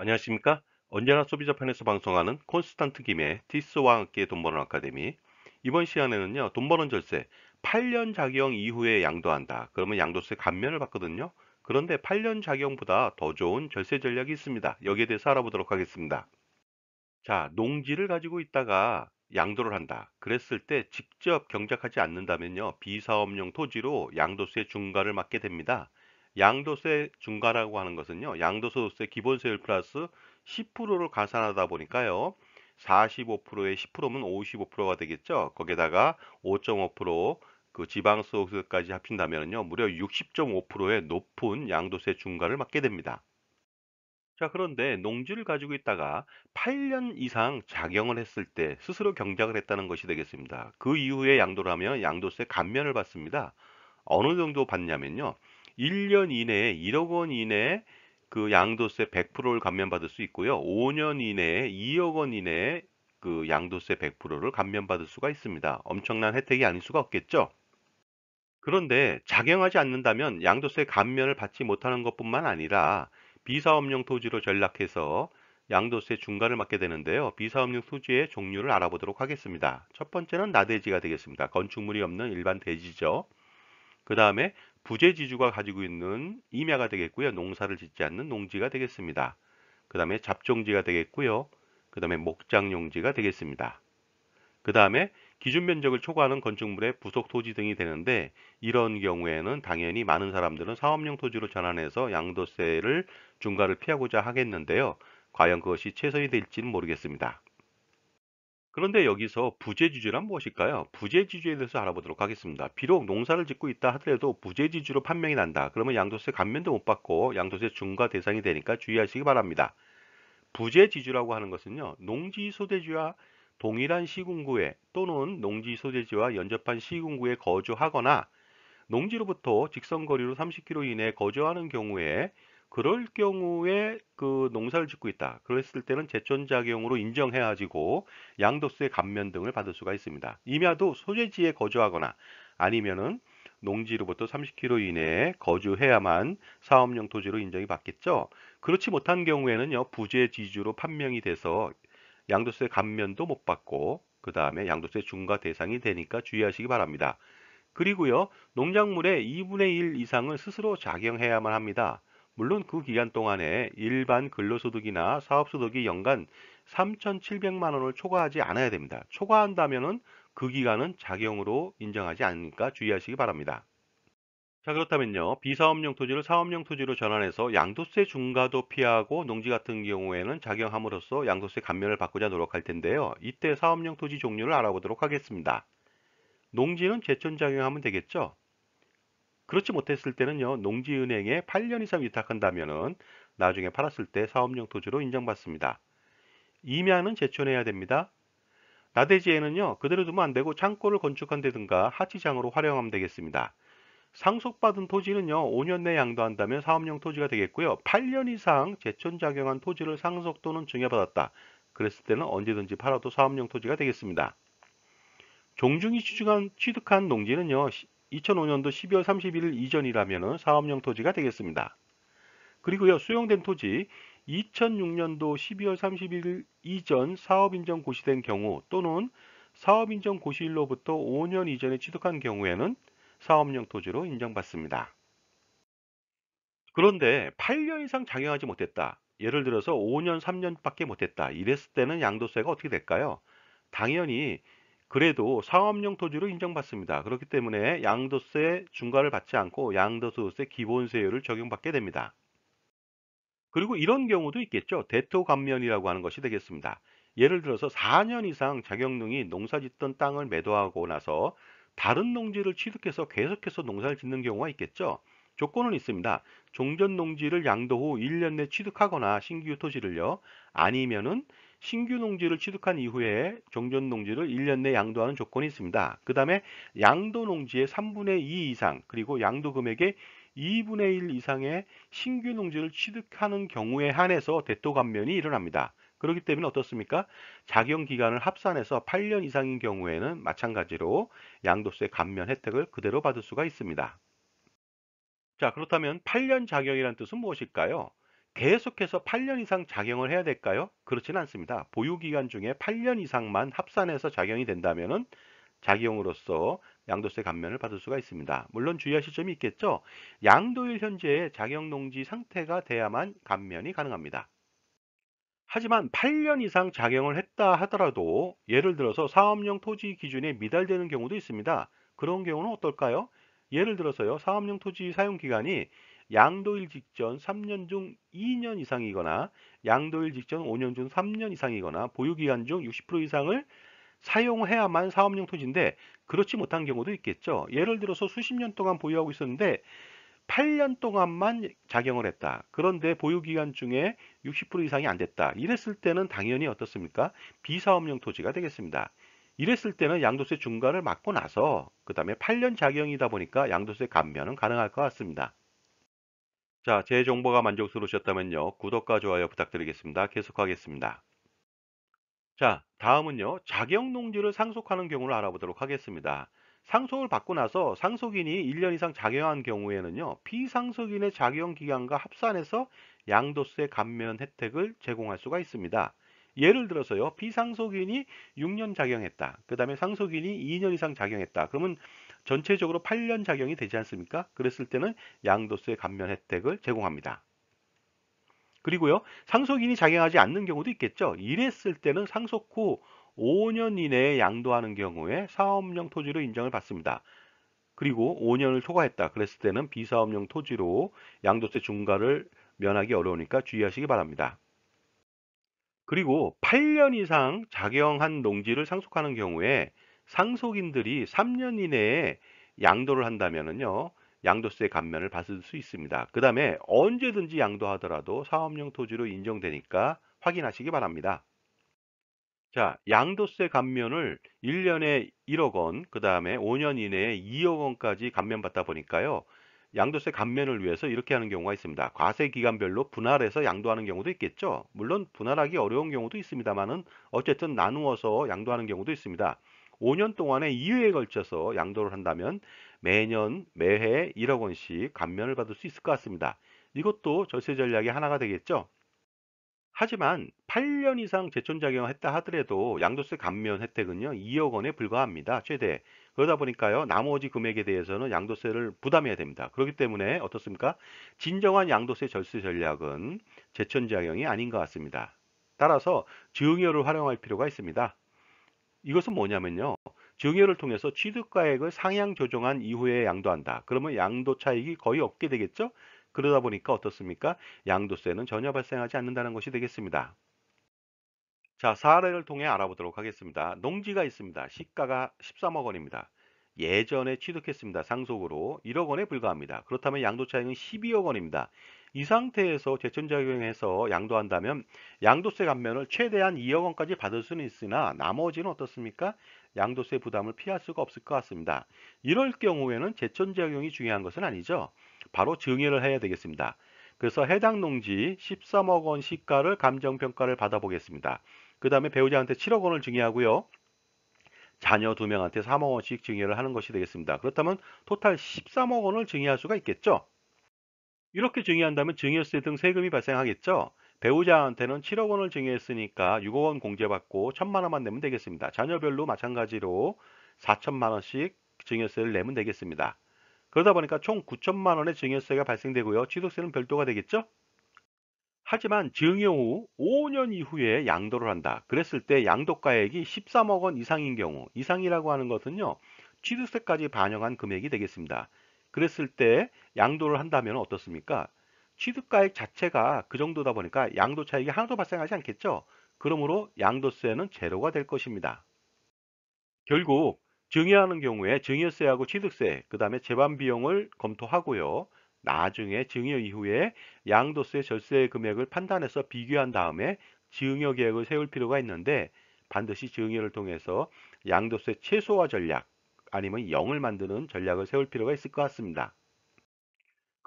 안녕하십니까? 언제나 소비자 편에서 방송하는 콘스탄트 김의 디스와 함께 돈 버는 아카데미 이번 시간에는요 돈 버는 절세 8년 작용 이후에 양도한다 그러면 양도세 감면을 받거든요 그런데 8년 작용보다 더 좋은 절세 전략이 있습니다 여기에 대해서 알아보도록 하겠습니다 자 농지를 가지고 있다가 양도를 한다 그랬을 때 직접 경작하지 않는다면요 비사업용 토지로 양도세 중과를 맞게 됩니다 양도세 중과라고 하는 것은요. 양도소득세 기본세율 플러스 10%를 가산하다 보니까요. 45%에 10%면 55%가 되겠죠. 거기에다가 5.5%그 지방소득세까지 합친다면요. 무려 60.5%의 높은 양도세 중과를 맞게 됩니다. 자, 그런데 농지를 가지고 있다가 8년 이상 작용을 했을 때 스스로 경작을 했다는 것이 되겠습니다. 그 이후에 양도라면 양도세 감면을 받습니다. 어느 정도 받냐면요. 1년 이내에 1억 원 이내에 그 양도세 100%를 감면받을 수 있고요. 5년 이내에 2억 원 이내에 그 양도세 100%를 감면받을 수가 있습니다. 엄청난 혜택이 아닐 수가 없겠죠. 그런데 작용하지 않는다면 양도세 감면을 받지 못하는 것뿐만 아니라 비사업용 토지로 전락해서 양도세 중간을 맡게 되는데요. 비사업용 토지의 종류를 알아보도록 하겠습니다. 첫 번째는 나대지가 되겠습니다. 건축물이 없는 일반 대지죠. 그 다음에 부재지주가 가지고 있는 임야가 되겠고요. 농사를 짓지 않는 농지가 되겠습니다. 그 다음에 잡종지가 되겠고요. 그 다음에 목장용지가 되겠습니다. 그 다음에 기준 면적을 초과하는 건축물의 부속 토지 등이 되는데 이런 경우에는 당연히 많은 사람들은 사업용 토지로 전환해서 양도세를 중과를 피하고자 하겠는데요. 과연 그것이 최선이 될지는 모르겠습니다. 그런데 여기서 부재지주란 무엇일까요? 부재지주에 대해서 알아보도록 하겠습니다. 비록 농사를 짓고 있다 하더라도 부재지주로 판명이 난다. 그러면 양도세 감면도 못 받고 양도세 중과 대상이 되니까 주의하시기 바랍니다. 부재지주라고 하는 것은요. 농지소재지와 동일한 시군구에 또는 농지소재지와 연접한 시군구에 거주하거나 농지로부터 직선거리로 30km 이내에 거주하는 경우에 그럴 경우에 그 농사를 짓고 있다. 그랬을 때는 제촌작용으로 인정해가지고 양도세 감면 등을 받을 수가 있습니다. 임야도 소재지에 거주하거나 아니면은 농지로부터 30km 이내에 거주해야만 사업용 토지로 인정이 받겠죠. 그렇지 못한 경우에는요 부재지주로 판명이 돼서 양도세 감면도 못 받고 그 다음에 양도세 중과 대상이 되니까 주의하시기 바랍니다. 그리고요 농작물의 2분의 1 이상을 스스로 작용해야만 합니다. 물론 그 기간 동안에 일반 근로소득이나 사업소득이 연간 3,700만 원을 초과하지 않아야 됩니다. 초과한다면 그 기간은 작용으로 인정하지 않으니까 주의하시기 바랍니다. 자 그렇다면요 비사업용 토지를 사업용 토지로 전환해서 양도세 중과도 피하고 농지 같은 경우에는 작용함으로써 양도세 감면을 받고자 노력할 텐데요 이때 사업용 토지 종류를 알아보도록 하겠습니다 농지는 제천작용하면 되겠죠 그렇지 못했을 때는요. 농지은행에 8년 이상 위탁한다면은 나중에 팔았을 때 사업용 토지로 인정받습니다. 임야는 제촌해야 됩니다. 나대지에는요. 그대로 두면 안되고 창고를 건축한다든가 하치장으로 활용하면 되겠습니다. 상속받은 토지는요. 5년 내 양도한다면 사업용 토지가 되겠고요. 8년 이상 제촌작용한 토지를 상속 또는 증여받았다. 그랬을 때는 언제든지 팔아도 사업용 토지가 되겠습니다. 종중이 취득한, 농지는요. 2005년도 12월 31일 이전이라면 사업용 토지가 되겠습니다. 그리고요 수용된 토지 2006년도 12월 31일 이전 사업인정 고시된 경우 또는 사업인정 고시일로부터 5년 이전에 취득한 경우에는 사업용 토지로 인정받습니다. 그런데 8년 이상 작용하지 못했다. 예를 들어서 5년, 3년밖에 못했다. 이랬을 때는 양도세가 어떻게 될까요? 당연히 그래도 상업용 토지로 인정받습니다. 그렇기 때문에 양도세 중과를 받지 않고 양도소득세 기본세율을 적용받게 됩니다. 그리고 이런 경우도 있겠죠. 대토 감면이라고 하는 것이 되겠습니다. 예를 들어서 4년 이상 자격능이 농사짓던 땅을 매도하고 나서 다른 농지를 취득해서 계속해서 농사를 짓는 경우가 있겠죠. 조건은 있습니다. 종전 농지를 양도 후 1년 내 취득하거나 신규 토지를요. 아니면은 신규 농지를 취득한 이후에 종전 농지를 1년 내 양도하는 조건이 있습니다. 그 다음에 양도 농지의 3분의 2 이상 그리고 양도 금액의 2분의 1 이상의 신규 농지를 취득하는 경우에 한해서 대토 감면이 일어납니다. 그렇기 때문에 어떻습니까? 작용 기간을 합산해서 8년 이상인 경우에는 마찬가지로 양도세 감면 혜택을 그대로 받을 수가 있습니다. 자, 그렇다면 8년 작용이란 뜻은 무엇일까요? 계속해서 8년 이상 작용을 해야 될까요? 그렇지는 않습니다. 보유기간 중에 8년 이상만 합산해서 작용이 된다면 작용으로서 양도세 감면을 받을 수가 있습니다. 물론 주의하실 점이 있겠죠. 양도일 현재의 작용농지 상태가 돼야만 감면이 가능합니다. 하지만 8년 이상 작용을 했다 하더라도 예를 들어서 사업용 토지 기준에 미달되는 경우도 있습니다. 그런 경우는 어떨까요? 예를 들어서요. 사업용 토지 사용 기간이 양도일 직전 3년 중 2년 이상이거나 양도일 직전 5년 중 3년 이상이거나 보유기간 중 60% 이상을 사용해야만 사업용 토지인데 그렇지 못한 경우도 있겠죠. 예를 들어서 수십 년 동안 보유하고 있었는데 8년 동안만 작용을 했다. 그런데 보유기간 중에 60% 이상이 안 됐다. 이랬을 때는 당연히 어떻습니까? 비사업용 토지가 되겠습니다. 이랬을 때는 양도세 중과를 막고 나서 그 다음에 8년 작용이다 보니까 양도세 감면은 가능할 것 같습니다. 자, 제 정보가 만족스러우셨다면요. 구독과 좋아요 부탁드리겠습니다. 계속하겠습니다. 자, 다음은요. 자격 농지를 상속하는 경우를 알아보도록 하겠습니다. 상속을 받고 나서 상속인이 1년 이상 자격한 경우에는요. 비상속인의 자격 기간과 합산해서 양도세 감면 혜택을 제공할 수가 있습니다. 예를 들어서요. 비상속인이 6년 자격했다. 그 다음에 상속인이 2년 이상 자격했다. 그러면 전체적으로 8년 작용이 되지 않습니까? 그랬을 때는 양도세 감면 혜택을 제공합니다. 그리고요. 상속인이 작용하지 않는 경우도 있겠죠. 이랬을 때는 상속 후 5년 이내에 양도하는 경우에 사업용 토지로 인정을 받습니다. 그리고 5년을 초과했다. 그랬을 때는 비사업용 토지로 양도세 중과를 면하기 어려우니까 주의하시기 바랍니다. 그리고 8년 이상 작용한 농지를 상속하는 경우에 상속인들이 3년 이내에 양도를 한다면요 양도세 감면을 받을 수 있습니다. 그 다음에 언제든지 양도하더라도 사업용 토지로 인정되니까 확인하시기 바랍니다. 자, 양도세 감면을 1년에 1억 원, 그 다음에 5년 이내에 2억 원까지 감면받다 보니까요. 양도세 감면을 위해서 이렇게 하는 경우가 있습니다. 과세 기간별로 분할해서 양도하는 경우도 있겠죠. 물론 분할하기 어려운 경우도 있습니다만은 어쨌든 나누어서 양도하는 경우도 있습니다. 5년 동안에 2회에 걸쳐서 양도를 한다면 매년 매해 1억 원씩 감면을 받을 수 있을 것 같습니다. 이것도 절세 전략의 하나가 되겠죠. 하지만 8년 이상 제촌 작용을 했다 하더라도 양도세 감면 혜택은요 2억 원에 불과합니다 최대 그러다 보니까요 나머지 금액에 대해서는 양도세를 부담해야 됩니다 그렇기 때문에 어떻습니까 진정한 양도세 절세 전략은 제촌 작용이 아닌 것 같습니다 따라서 증여를 활용할 필요가 있습니다 이것은 뭐냐면요. 증여를 통해서 취득가액을 상향 조정한 이후에 양도한다. 그러면 양도 차익이 거의 없게 되겠죠? 그러다 보니까 어떻습니까? 양도세는 전혀 발생하지 않는다는 것이 되겠습니다. 자, 사례를 통해 알아보도록 하겠습니다. 농지가 있습니다. 시가가 13억 원입니다. 예전에 취득했습니다. 상속으로 1억 원에 불과합니다. 그렇다면 양도차익은 12억 원입니다. 이 상태에서 제천작용해서 양도한다면 양도세 감면을 최대한 2억 원까지 받을 수는 있으나 나머지는 어떻습니까? 양도세 부담을 피할 수가 없을 것 같습니다. 이럴 경우에는 제천작용이 중요한 것은 아니죠. 바로 증여를 해야 되겠습니다. 그래서 해당 농지 13억 원 시가를 감정평가를 받아보겠습니다. 그 다음에 배우자한테 7억 원을 증여하고요. 자녀 2명한테 3억 원씩 증여를 하는 것이 되겠습니다. 그렇다면 토탈 13억 원을 증여할 수가 있겠죠. 이렇게 증여한다면 증여세 등 세금이 발생하겠죠. 배우자한테는 7억 원을 증여했으니까 6억 원 공제받고 1천만 원만 내면 되겠습니다. 자녀별로 마찬가지로 4천만 원씩 증여세를 내면 되겠습니다. 그러다 보니까 총 9천만 원의 증여세가 발생되고요. 취득세는 별도가 되겠죠? 하지만 증여 후 5년 이후에 양도를 한다. 그랬을 때 양도가액이 13억 원 이상인 경우, 이상이라고 하는 것은요. 취득세까지 반영한 금액이 되겠습니다. 그랬을 때 양도를 한다면 어떻습니까? 취득가액 자체가 그 정도다 보니까 양도 차익이 하나도 발생하지 않겠죠? 그러므로 양도세는 제로가 될 것입니다. 결국 증여하는 경우에 증여세하고 취득세, 그 다음에 재반 비용을 검토하고요. 나중에 증여 이후에 양도세 절세 금액을 판단해서 비교한 다음에 증여 계획을 세울 필요가 있는데 반드시 증여를 통해서 양도세 최소화 전략 아니면 0을 만드는 전략을 세울 필요가 있을 것 같습니다.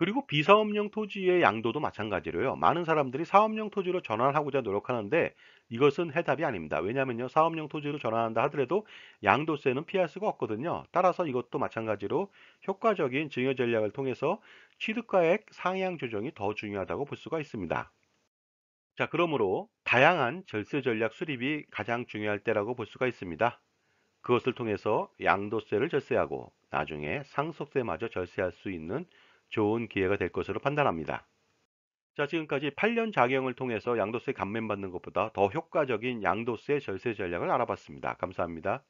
그리고 비사업용 토지의 양도도 마찬가지로요. 많은 사람들이 사업용 토지로 전환하고자 노력하는데 이것은 해답이 아닙니다. 왜냐하면 사업용 토지로 전환한다 하더라도 양도세는 피할 수가 없거든요. 따라서 이것도 마찬가지로 효과적인 증여 전략을 통해서 취득가액 상향 조정이 더 중요하다고 볼 수가 있습니다. 자, 그러므로 다양한 절세 전략 수립이 가장 중요할 때라고 볼 수가 있습니다. 그것을 통해서 양도세를 절세하고 나중에 상속세마저 절세할 수 있는 좋은 기회가 될 것으로 판단합니다. 자, 지금까지 8년 자경을 통해서 양도세 감면받는 것보다 더 효과적인 양도세 절세 전략을 알아봤습니다. 감사합니다.